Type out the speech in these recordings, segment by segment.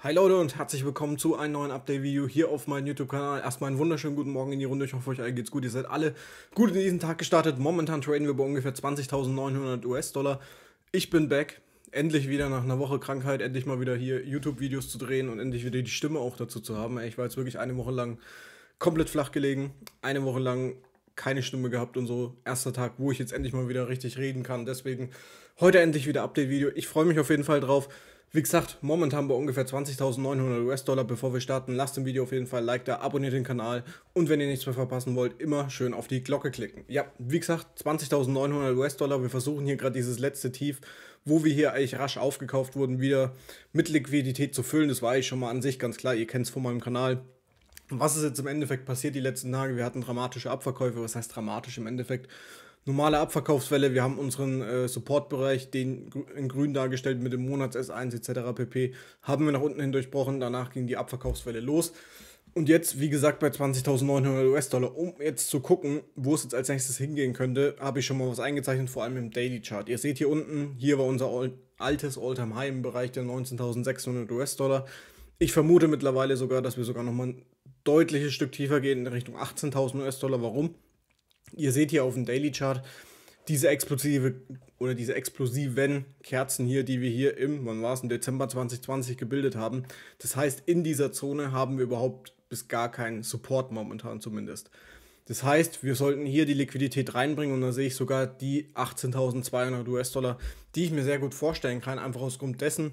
Hi Leute und herzlich willkommen zu einem neuen Update-Video hier auf meinem YouTube-Kanal. Erstmal einen wunderschönen guten Morgen in die Runde. Ich hoffe, euch allen geht's gut. Ihr seid alle gut in diesen Tag gestartet. Momentan traden wir bei ungefähr 20.900 US-Dollar. Ich bin back. Endlich wieder nach einer Woche Krankheit, endlich mal wieder hier YouTube-Videos zu drehen und endlich wieder die Stimme auch dazu zu haben. Ich war jetzt wirklich eine Woche lang komplett flach gelegen. Eine Woche lang keine Stimme gehabt und so. Erster Tag, wo ich jetzt endlich mal wieder richtig reden kann. Deswegen heute endlich wieder Update-Video. Ich freue mich auf jeden Fall drauf. Wie gesagt, momentan bei ungefähr 20.900 US-Dollar. Bevor wir starten, lasst dem Video auf jeden Fall ein Like da, abonniert den Kanal und wenn ihr nichts mehr verpassen wollt, immer schön auf die Glocke klicken. Ja, wie gesagt, 20.900 US-Dollar. Wir versuchen hier gerade dieses letzte Tief, wo wir hier eigentlich rasch aufgekauft wurden, wieder mit Liquidität zu füllen. Das war eigentlich schon mal an sich ganz klar. Ihr kennt es von meinem Kanal. Was ist jetzt im Endeffekt passiert die letzten Tage? Wir hatten dramatische Abverkäufe. Was heißt dramatisch im Endeffekt? normale Abverkaufswelle. Wir haben unseren äh, Supportbereich, den in grün dargestellt mit dem Monats S1 etc. pp. Haben wir nach unten hin durchbrochen. Danach ging die Abverkaufswelle los. Und jetzt, wie gesagt, bei 20.900 US-Dollar, um jetzt zu gucken, wo es jetzt als nächstes hingehen könnte, habe ich schon mal was eingezeichnet, vor allem im Daily Chart. Ihr seht hier unten, hier war unser altes all time high im Bereich der 19.600 US-Dollar. Ich vermute mittlerweile sogar, dass wir sogar nochmal ein deutliches Stück tiefer gehen in Richtung 18.000 US-Dollar. Warum? Ihr seht hier auf dem Daily Chart diese explosive oder diese explosiven Kerzen hier, die wir hier im, wann war es, im Dezember 2020 gebildet haben. Das heißt, in dieser Zone haben wir überhaupt bis gar keinen Support momentan zumindest. Das heißt, wir sollten hier die Liquidität reinbringen und da sehe ich sogar die 18.200 US-Dollar, die ich mir sehr gut vorstellen kann, einfach ausgrund dessen,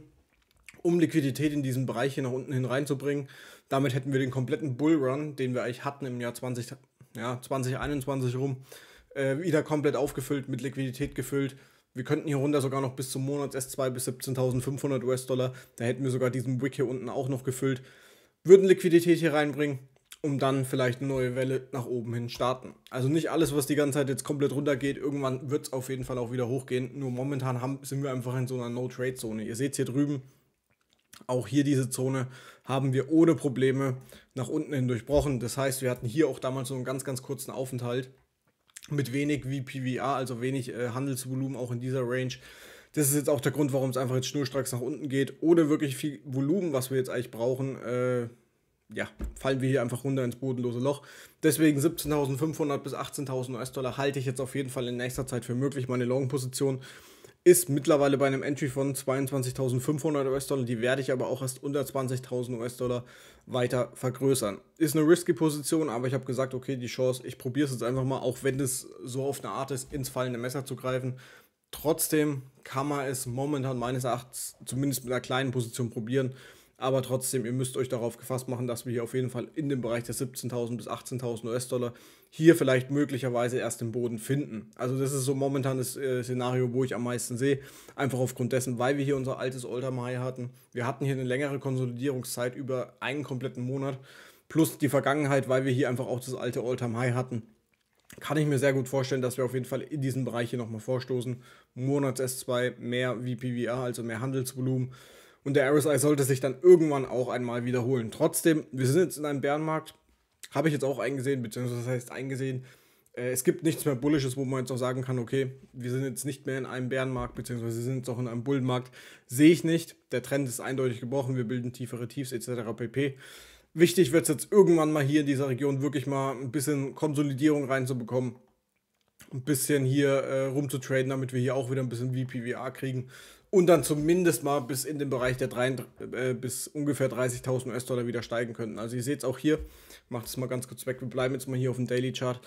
um Liquidität in diesen Bereich hier nach unten hin reinzubringen. Damit hätten wir den kompletten Bullrun, den wir eigentlich hatten im Jahr 2020, ja, 2021 rum äh, wieder komplett aufgefüllt, mit Liquidität gefüllt. Wir könnten hier runter sogar noch bis zum Monats S2 bis 17.500 US-Dollar. Da hätten wir sogar diesen Wick hier unten auch noch gefüllt. Würden Liquidität hier reinbringen, um dann vielleicht eine neue Welle nach oben hin starten. Also nicht alles, was die ganze Zeit jetzt komplett runtergeht. Irgendwann wird es auf jeden Fall auch wieder hochgehen. Nur momentan haben, sind wir einfach in so einer No-Trade-Zone. Ihr seht es hier drüben, auch hier diese Zone haben wir ohne Probleme nach unten hin durchbrochen. Das heißt, wir hatten hier auch damals so einen ganz, ganz kurzen Aufenthalt mit wenig VPVA, also wenig äh, Handelsvolumen auch in dieser Range. Das ist jetzt auch der Grund, warum es einfach jetzt schnurstracks nach unten geht. Ohne wirklich viel Volumen, was wir jetzt eigentlich brauchen, äh, ja, fallen wir hier einfach runter ins bodenlose Loch. Deswegen 17.500 bis 18.000 US-Dollar halte ich jetzt auf jeden Fall in nächster Zeit für möglich. Meine Long-Position ist mittlerweile bei einem Entry von 22.500 US-Dollar. Die werde ich aber auch erst unter 20.000 US-Dollar weiter vergrößern. Ist eine risky Position, aber ich habe gesagt, okay, die Chance, ich probiere es jetzt einfach mal, auch wenn es so auf eine Art ist, ins fallende Messer zu greifen. Trotzdem kann man es momentan meines Erachtens zumindest mit einer kleinen Position probieren. Aber trotzdem, ihr müsst euch darauf gefasst machen, dass wir hier auf jeden Fall in dem Bereich der 17.000 bis 18.000 US-Dollar hier vielleicht möglicherweise erst den Boden finden. Also das ist so momentan das äh, Szenario, wo ich am meisten sehe. Einfach aufgrund dessen, weil wir hier unser altes Oldham High hatten. Wir hatten hier eine längere Konsolidierungszeit über einen kompletten Monat. Plus die Vergangenheit, weil wir hier einfach auch das alte Oldham High hatten. Kann ich mir sehr gut vorstellen, dass wir auf jeden Fall in diesem Bereich hier nochmal vorstoßen. Monats S2, mehr VPVR, also mehr Handelsvolumen und der RSI sollte sich dann irgendwann auch einmal wiederholen. Trotzdem, wir sind jetzt in einem Bärenmarkt, habe ich jetzt auch eingesehen, beziehungsweise das heißt eingesehen, äh, es gibt nichts mehr Bullisches, wo man jetzt auch sagen kann, okay, wir sind jetzt nicht mehr in einem Bärenmarkt, beziehungsweise wir sind jetzt auch in einem Bullenmarkt. Sehe ich nicht. Der Trend ist eindeutig gebrochen, wir bilden tiefere Tiefs etc. pp. Wichtig wird es jetzt irgendwann mal hier in dieser Region wirklich mal ein bisschen Konsolidierung reinzubekommen ein bisschen hier äh, rumzutraden, damit wir hier auch wieder ein bisschen VPVA kriegen und dann zumindest mal bis in den Bereich der 3, äh, bis ungefähr 30.000 US-Dollar wieder steigen könnten. Also ihr seht es auch hier, macht es mal ganz kurz weg, wir bleiben jetzt mal hier auf dem Daily Chart.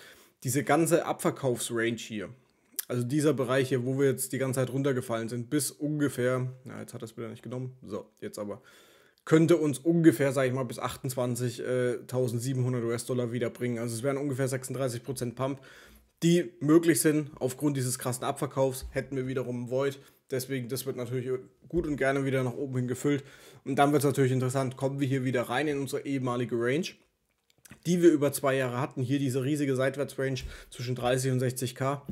Diese ganze Abverkaufsrange hier, also dieser Bereich hier, wo wir jetzt die ganze Zeit runtergefallen sind, bis ungefähr, na jetzt hat das wieder nicht genommen, so, jetzt aber, könnte uns ungefähr, sage ich mal, bis 28.700 US-Dollar wieder bringen. Also es wären ungefähr 36% Pump, die möglich sind aufgrund dieses krassen Abverkaufs, hätten wir wiederum Void, Deswegen, das wird natürlich gut und gerne wieder nach oben hin gefüllt. Und dann wird es natürlich interessant, kommen wir hier wieder rein in unsere ehemalige Range, die wir über zwei Jahre hatten. Hier diese riesige Seitwärtsrange zwischen 30 und 60k.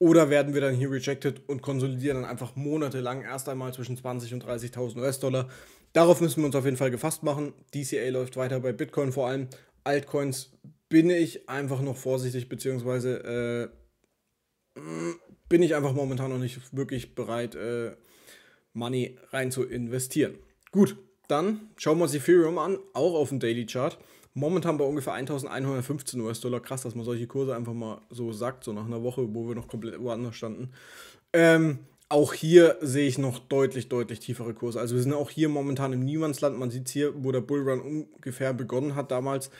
Oder werden wir dann hier rejected und konsolidieren dann einfach monatelang erst einmal zwischen 20 und 30.000 US-Dollar. Darauf müssen wir uns auf jeden Fall gefasst machen. DCA läuft weiter bei Bitcoin vor allem. Altcoins bin ich einfach noch vorsichtig, beziehungsweise äh, mm, bin ich einfach momentan noch nicht wirklich bereit, äh, Money rein zu investieren. Gut, dann schauen wir uns Ethereum an, auch auf dem Daily Chart. Momentan bei ungefähr 1115 US-Dollar. Krass, dass man solche Kurse einfach mal so sagt, so nach einer Woche, wo wir noch komplett woanders standen. Ähm, auch hier sehe ich noch deutlich, deutlich tiefere Kurse. Also wir sind auch hier momentan im Niemandsland. Man sieht es hier, wo der Bullrun ungefähr begonnen hat damals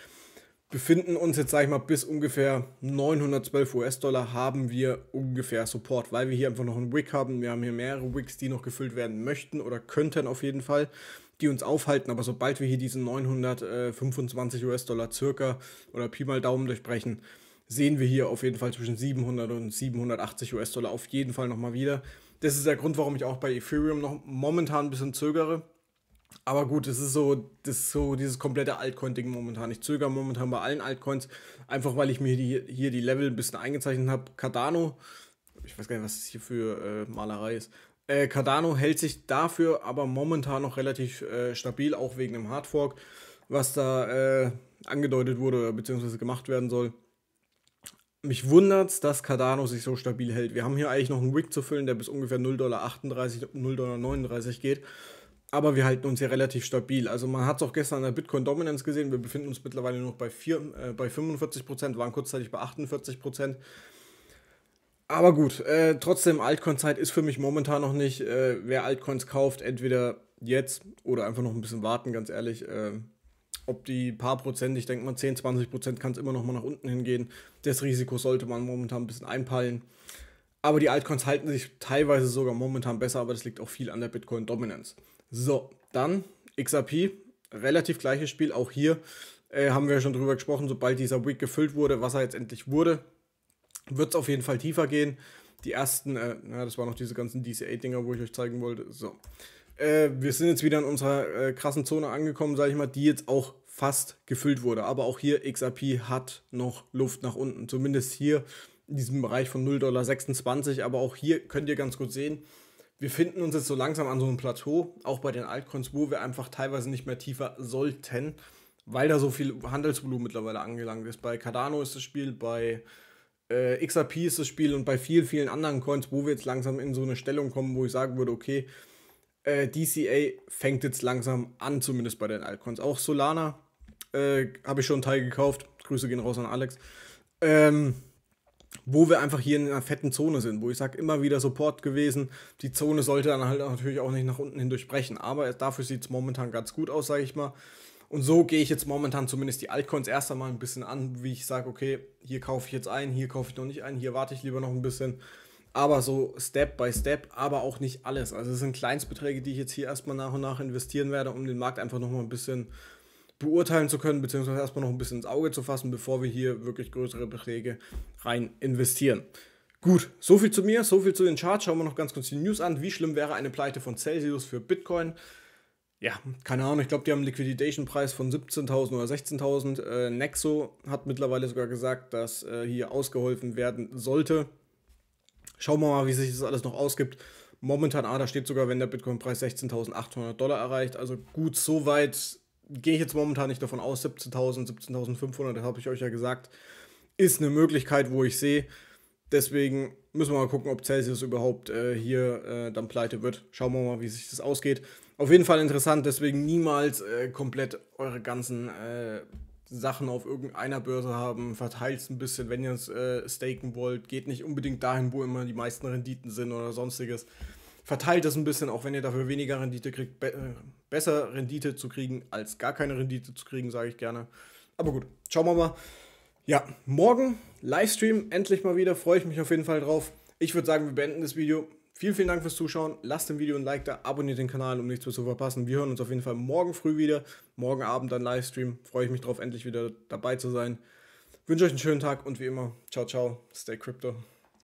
befinden uns jetzt, sage ich mal, bis ungefähr 912 US-Dollar haben wir ungefähr Support, weil wir hier einfach noch einen Wick haben. Wir haben hier mehrere Wicks, die noch gefüllt werden möchten oder könnten auf jeden Fall, die uns aufhalten. Aber sobald wir hier diesen 925 US-Dollar circa oder Pi mal Daumen durchbrechen, sehen wir hier auf jeden Fall zwischen 700 und 780 US-Dollar auf jeden Fall nochmal wieder. Das ist der Grund, warum ich auch bei Ethereum noch momentan ein bisschen zögere aber gut, es ist so, das ist so dieses komplette Altcoin-Ding momentan. Ich zögere momentan bei allen Altcoins, einfach weil ich mir die, hier die Level ein bisschen eingezeichnet habe. Cardano, ich weiß gar nicht, was das hier für äh, Malerei ist. Äh, Cardano hält sich dafür aber momentan noch relativ äh, stabil, auch wegen dem Hardfork, was da äh, angedeutet wurde bzw. gemacht werden soll. Mich wundert es, dass Cardano sich so stabil hält. Wir haben hier eigentlich noch einen Wick zu füllen, der bis ungefähr 0,38 Dollar, 0,39 Dollar geht aber wir halten uns ja relativ stabil. Also man hat es auch gestern an der Bitcoin Dominance gesehen. Wir befinden uns mittlerweile noch bei, vier, äh, bei 45 Prozent, waren kurzzeitig bei 48 Prozent. Aber gut, äh, trotzdem Altcoin-Zeit ist für mich momentan noch nicht. Äh, wer Altcoins kauft, entweder jetzt oder einfach noch ein bisschen warten, ganz ehrlich. Äh, ob die paar Prozent, ich denke mal 10, 20 Prozent kann es immer noch mal nach unten hingehen. Das Risiko sollte man momentan ein bisschen einpeilen. Aber die Altcoins halten sich teilweise sogar momentan besser, aber das liegt auch viel an der Bitcoin-Dominance. So, dann XRP, relativ gleiches Spiel, auch hier äh, haben wir schon drüber gesprochen, sobald dieser Week gefüllt wurde, was er jetzt endlich wurde, wird es auf jeden Fall tiefer gehen. Die ersten, äh, na, das waren noch diese ganzen DCA-Dinger, wo ich euch zeigen wollte. So. Äh, wir sind jetzt wieder in unserer äh, krassen Zone angekommen, sage ich mal, die jetzt auch fast gefüllt wurde. Aber auch hier, XRP hat noch Luft nach unten. Zumindest hier in diesem Bereich von 0,26 Dollar. Aber auch hier könnt ihr ganz gut sehen, wir finden uns jetzt so langsam an so einem Plateau, auch bei den Altcoins, wo wir einfach teilweise nicht mehr tiefer sollten, weil da so viel Handelsvolumen mittlerweile angelangt ist. Bei Cardano ist das Spiel, bei äh, XRP ist das Spiel und bei vielen, vielen anderen Coins, wo wir jetzt langsam in so eine Stellung kommen, wo ich sagen würde, okay, äh, DCA fängt jetzt langsam an, zumindest bei den Altcoins. Auch Solana äh, habe ich schon einen Teil gekauft. Grüße gehen raus an Alex. Ähm, wo wir einfach hier in einer fetten Zone sind, wo ich sage, immer wieder Support gewesen. Die Zone sollte dann halt natürlich auch nicht nach unten hin durchbrechen, aber dafür sieht es momentan ganz gut aus, sage ich mal. Und so gehe ich jetzt momentan zumindest die Altcoins erst einmal ein bisschen an, wie ich sage, okay, hier kaufe ich jetzt ein, hier kaufe ich noch nicht ein, hier warte ich lieber noch ein bisschen. Aber so Step by Step, aber auch nicht alles. Also es sind Kleinstbeträge, die ich jetzt hier erstmal nach und nach investieren werde, um den Markt einfach nochmal ein bisschen zu beurteilen zu können, beziehungsweise erstmal noch ein bisschen ins Auge zu fassen, bevor wir hier wirklich größere Beträge rein investieren. Gut, so viel zu mir, so viel zu den Charts. Schauen wir noch ganz kurz die News an. Wie schlimm wäre eine Pleite von Celsius für Bitcoin? Ja, keine Ahnung, ich glaube, die haben einen Liquidation-Preis von 17.000 oder 16.000. Äh, Nexo hat mittlerweile sogar gesagt, dass äh, hier ausgeholfen werden sollte. Schauen wir mal, wie sich das alles noch ausgibt. Momentan, ah, da steht sogar, wenn der Bitcoin-Preis 16.800 Dollar erreicht. Also gut, soweit gehe ich jetzt momentan nicht davon aus, 17.000, 17.500, das habe ich euch ja gesagt, ist eine Möglichkeit, wo ich sehe. Deswegen müssen wir mal gucken, ob Celsius überhaupt äh, hier äh, dann pleite wird. Schauen wir mal, wie sich das ausgeht. Auf jeden Fall interessant, deswegen niemals äh, komplett eure ganzen äh, Sachen auf irgendeiner Börse haben. Verteilt es ein bisschen, wenn ihr es äh, staken wollt. Geht nicht unbedingt dahin, wo immer die meisten Renditen sind oder sonstiges verteilt das ein bisschen, auch wenn ihr dafür weniger Rendite kriegt, be äh, besser Rendite zu kriegen, als gar keine Rendite zu kriegen, sage ich gerne. Aber gut, schauen wir mal. Ja, morgen Livestream, endlich mal wieder, freue ich mich auf jeden Fall drauf. Ich würde sagen, wir beenden das Video. Vielen, vielen Dank fürs Zuschauen. Lasst dem Video ein Like da, abonniert den Kanal, um nichts mehr zu verpassen. Wir hören uns auf jeden Fall morgen früh wieder. Morgen Abend dann Livestream. Freue ich mich drauf, endlich wieder dabei zu sein. Wünsche euch einen schönen Tag und wie immer, ciao, ciao, stay crypto.